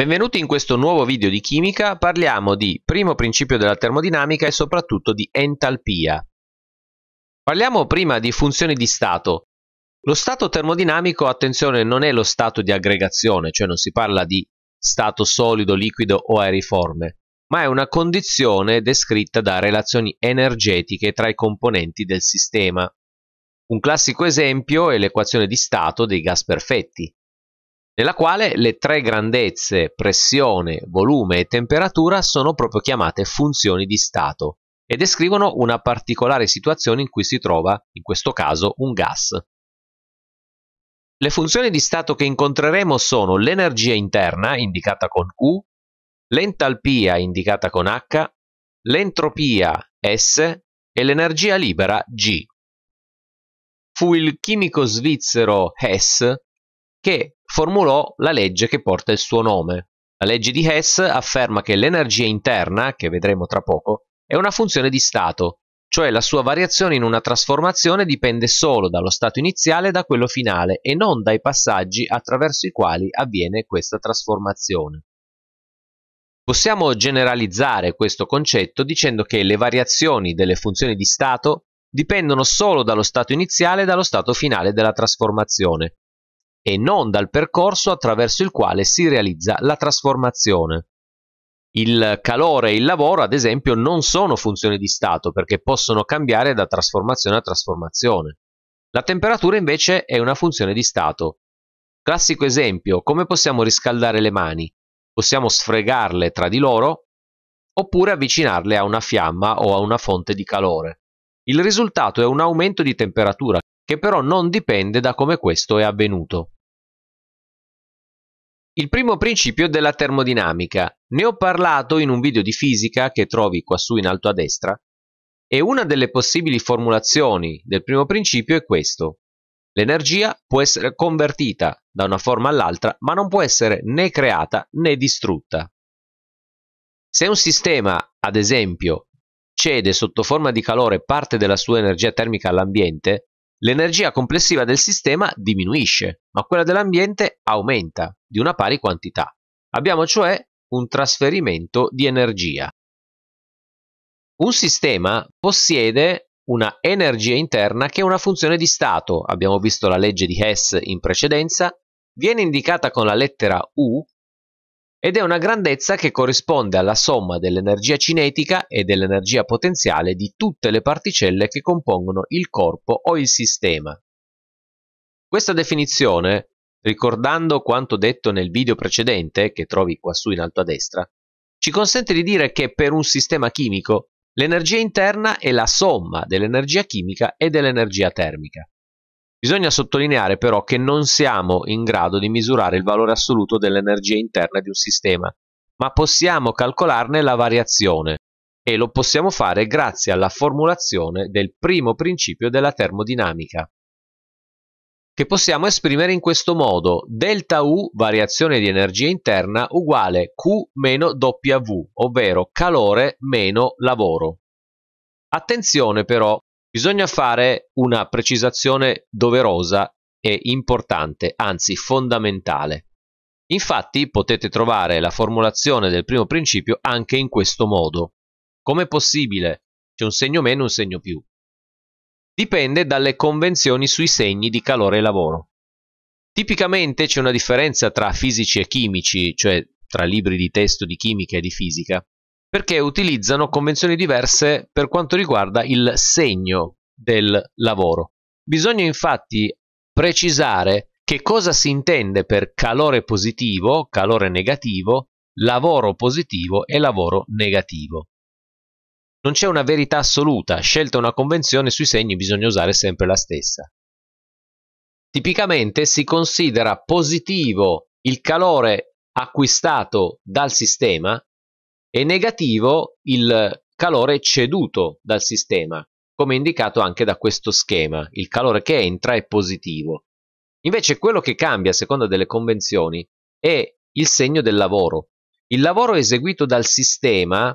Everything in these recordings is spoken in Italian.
Benvenuti in questo nuovo video di chimica, parliamo di primo principio della termodinamica e soprattutto di entalpia. Parliamo prima di funzioni di stato. Lo stato termodinamico, attenzione, non è lo stato di aggregazione, cioè non si parla di stato solido, liquido o aeriforme, ma è una condizione descritta da relazioni energetiche tra i componenti del sistema. Un classico esempio è l'equazione di stato dei gas perfetti nella quale le tre grandezze pressione, volume e temperatura sono proprio chiamate funzioni di stato e descrivono una particolare situazione in cui si trova, in questo caso, un gas. Le funzioni di stato che incontreremo sono l'energia interna, indicata con U, l'entalpia, indicata con H, l'entropia, S, e l'energia libera, G. Fu il chimico svizzero Hess che formulò la legge che porta il suo nome. La legge di Hess afferma che l'energia interna, che vedremo tra poco, è una funzione di stato, cioè la sua variazione in una trasformazione dipende solo dallo stato iniziale e da quello finale e non dai passaggi attraverso i quali avviene questa trasformazione. Possiamo generalizzare questo concetto dicendo che le variazioni delle funzioni di stato dipendono solo dallo stato iniziale e dallo stato finale della trasformazione, e non dal percorso attraverso il quale si realizza la trasformazione. Il calore e il lavoro, ad esempio, non sono funzioni di stato perché possono cambiare da trasformazione a trasformazione. La temperatura invece è una funzione di stato. Classico esempio, come possiamo riscaldare le mani? Possiamo sfregarle tra di loro oppure avvicinarle a una fiamma o a una fonte di calore. Il risultato è un aumento di temperatura che però non dipende da come questo è avvenuto. Il primo principio della termodinamica. Ne ho parlato in un video di fisica che trovi quassù in alto a destra e una delle possibili formulazioni del primo principio è questo. L'energia può essere convertita da una forma all'altra ma non può essere né creata né distrutta. Se un sistema, ad esempio, cede sotto forma di calore parte della sua energia termica all'ambiente, l'energia complessiva del sistema diminuisce, ma quella dell'ambiente aumenta di una pari quantità. Abbiamo cioè un trasferimento di energia. Un sistema possiede una energia interna che è una funzione di stato, abbiamo visto la legge di Hess in precedenza, viene indicata con la lettera U ed è una grandezza che corrisponde alla somma dell'energia cinetica e dell'energia potenziale di tutte le particelle che compongono il corpo o il sistema. Questa definizione, ricordando quanto detto nel video precedente, che trovi quassù in alto a destra, ci consente di dire che per un sistema chimico l'energia interna è la somma dell'energia chimica e dell'energia termica. Bisogna sottolineare però che non siamo in grado di misurare il valore assoluto dell'energia interna di un sistema, ma possiamo calcolarne la variazione e lo possiamo fare grazie alla formulazione del primo principio della termodinamica, che possiamo esprimere in questo modo delta U variazione di energia interna uguale Q meno W, ovvero calore meno lavoro. Attenzione però Bisogna fare una precisazione doverosa e importante, anzi fondamentale. Infatti potete trovare la formulazione del primo principio anche in questo modo. Com'è possibile? C'è un segno meno e un segno più. Dipende dalle convenzioni sui segni di calore e lavoro. Tipicamente c'è una differenza tra fisici e chimici, cioè tra libri di testo di chimica e di fisica, perché utilizzano convenzioni diverse per quanto riguarda il segno del lavoro. Bisogna infatti precisare che cosa si intende per calore positivo, calore negativo, lavoro positivo e lavoro negativo. Non c'è una verità assoluta, scelta una convenzione sui segni bisogna usare sempre la stessa. Tipicamente si considera positivo il calore acquistato dal sistema e negativo il calore ceduto dal sistema, come indicato anche da questo schema. Il calore che entra è positivo. Invece quello che cambia a seconda delle convenzioni è il segno del lavoro. Il lavoro eseguito dal sistema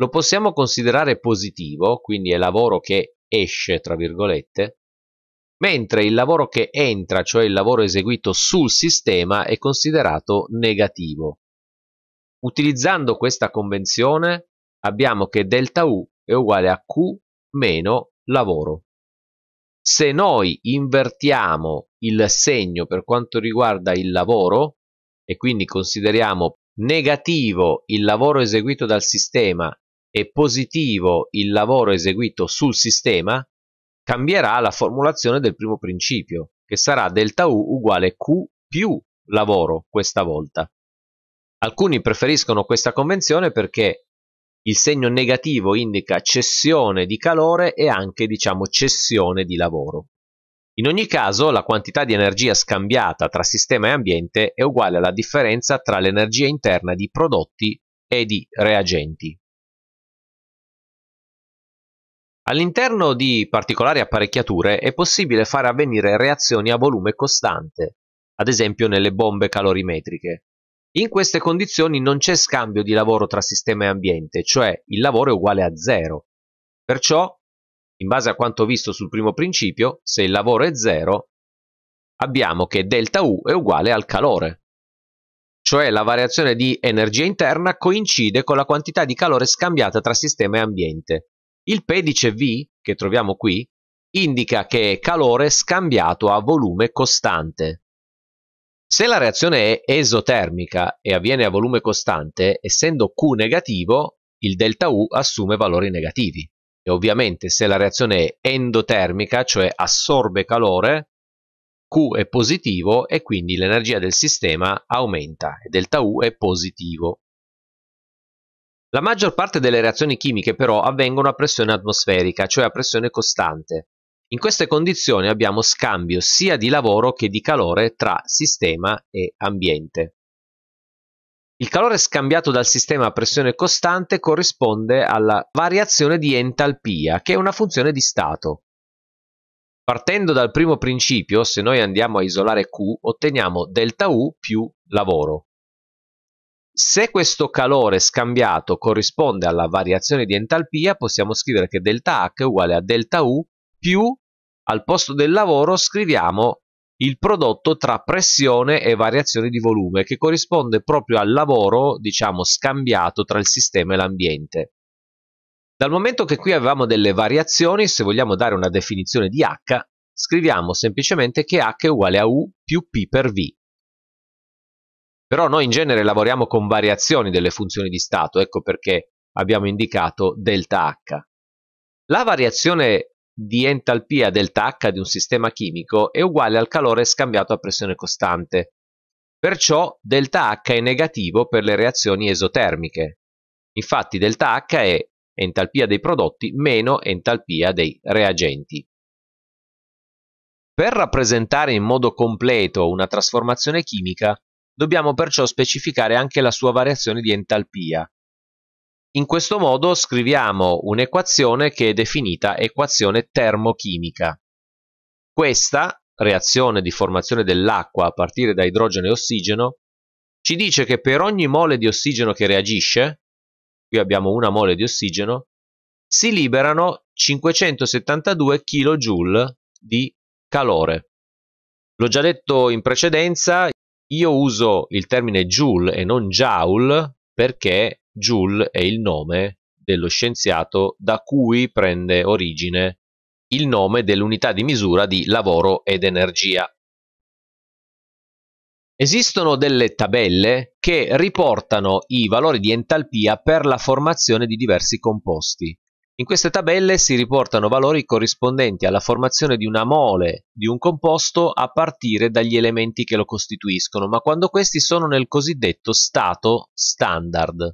lo possiamo considerare positivo, quindi è lavoro che esce, tra virgolette, mentre il lavoro che entra, cioè il lavoro eseguito sul sistema, è considerato negativo. Utilizzando questa convenzione abbiamo che ΔU è uguale a Q meno lavoro. Se noi invertiamo il segno per quanto riguarda il lavoro e quindi consideriamo negativo il lavoro eseguito dal sistema e positivo il lavoro eseguito sul sistema, cambierà la formulazione del primo principio, che sarà delta U uguale Q più lavoro questa volta. Alcuni preferiscono questa convenzione perché il segno negativo indica cessione di calore e anche diciamo cessione di lavoro. In ogni caso la quantità di energia scambiata tra sistema e ambiente è uguale alla differenza tra l'energia interna di prodotti e di reagenti. All'interno di particolari apparecchiature è possibile fare avvenire reazioni a volume costante, ad esempio nelle bombe calorimetriche. In queste condizioni non c'è scambio di lavoro tra sistema e ambiente, cioè il lavoro è uguale a zero. Perciò, in base a quanto visto sul primo principio, se il lavoro è zero, abbiamo che delta U è uguale al calore, cioè la variazione di energia interna coincide con la quantità di calore scambiata tra sistema e ambiente. Il pedice V, che troviamo qui, indica che è calore scambiato a volume costante. Se la reazione è esotermica e avviene a volume costante, essendo Q negativo, il delta U assume valori negativi. E ovviamente se la reazione è endotermica, cioè assorbe calore, Q è positivo e quindi l'energia del sistema aumenta e delta U è positivo. La maggior parte delle reazioni chimiche però avvengono a pressione atmosferica, cioè a pressione costante, in queste condizioni abbiamo scambio sia di lavoro che di calore tra sistema e ambiente. Il calore scambiato dal sistema a pressione costante corrisponde alla variazione di entalpia, che è una funzione di stato. Partendo dal primo principio, se noi andiamo a isolare Q, otteniamo delta U più lavoro. Se questo calore scambiato corrisponde alla variazione di entalpia, possiamo scrivere che delta H è uguale a delta U più al posto del lavoro scriviamo il prodotto tra pressione e variazione di volume che corrisponde proprio al lavoro diciamo scambiato tra il sistema e l'ambiente. Dal momento che qui avevamo delle variazioni, se vogliamo dare una definizione di H, scriviamo semplicemente che H è uguale a U più P per V. Però noi in genere lavoriamo con variazioni delle funzioni di stato, ecco perché abbiamo indicato delta H. La variazione di entalpia delta H di un sistema chimico è uguale al calore scambiato a pressione costante. Perciò ΔH è negativo per le reazioni esotermiche. Infatti ΔH è entalpia dei prodotti meno entalpia dei reagenti. Per rappresentare in modo completo una trasformazione chimica, dobbiamo perciò specificare anche la sua variazione di entalpia, in questo modo scriviamo un'equazione che è definita equazione termochimica. Questa reazione di formazione dell'acqua a partire da idrogeno e ossigeno ci dice che per ogni mole di ossigeno che reagisce, qui abbiamo una mole di ossigeno, si liberano 572 kJ di calore. L'ho già detto in precedenza, io uso il termine joule e non joule perché Joule è il nome dello scienziato da cui prende origine il nome dell'unità di misura di lavoro ed energia. Esistono delle tabelle che riportano i valori di entalpia per la formazione di diversi composti. In queste tabelle si riportano valori corrispondenti alla formazione di una mole di un composto a partire dagli elementi che lo costituiscono, ma quando questi sono nel cosiddetto stato standard.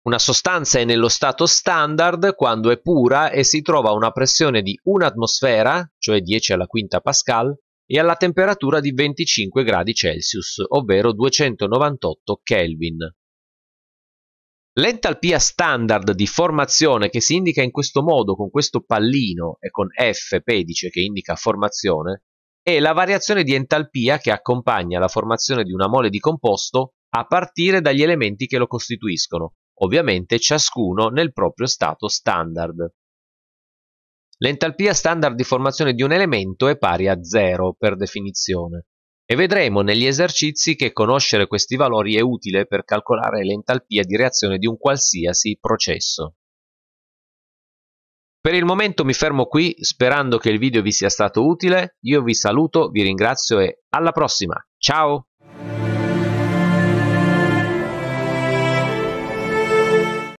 Una sostanza è nello stato standard quando è pura e si trova a una pressione di 1 atmosfera, cioè 10 alla quinta pascal, e alla temperatura di 25 gradi Celsius, ovvero 298 Kelvin. L'entalpia standard di formazione che si indica in questo modo con questo pallino e con F pedice che indica formazione è la variazione di entalpia che accompagna la formazione di una mole di composto a partire dagli elementi che lo costituiscono, ovviamente ciascuno nel proprio stato standard. L'entalpia standard di formazione di un elemento è pari a zero per definizione e vedremo negli esercizi che conoscere questi valori è utile per calcolare l'entalpia di reazione di un qualsiasi processo. Per il momento mi fermo qui, sperando che il video vi sia stato utile, io vi saluto, vi ringrazio e alla prossima, ciao!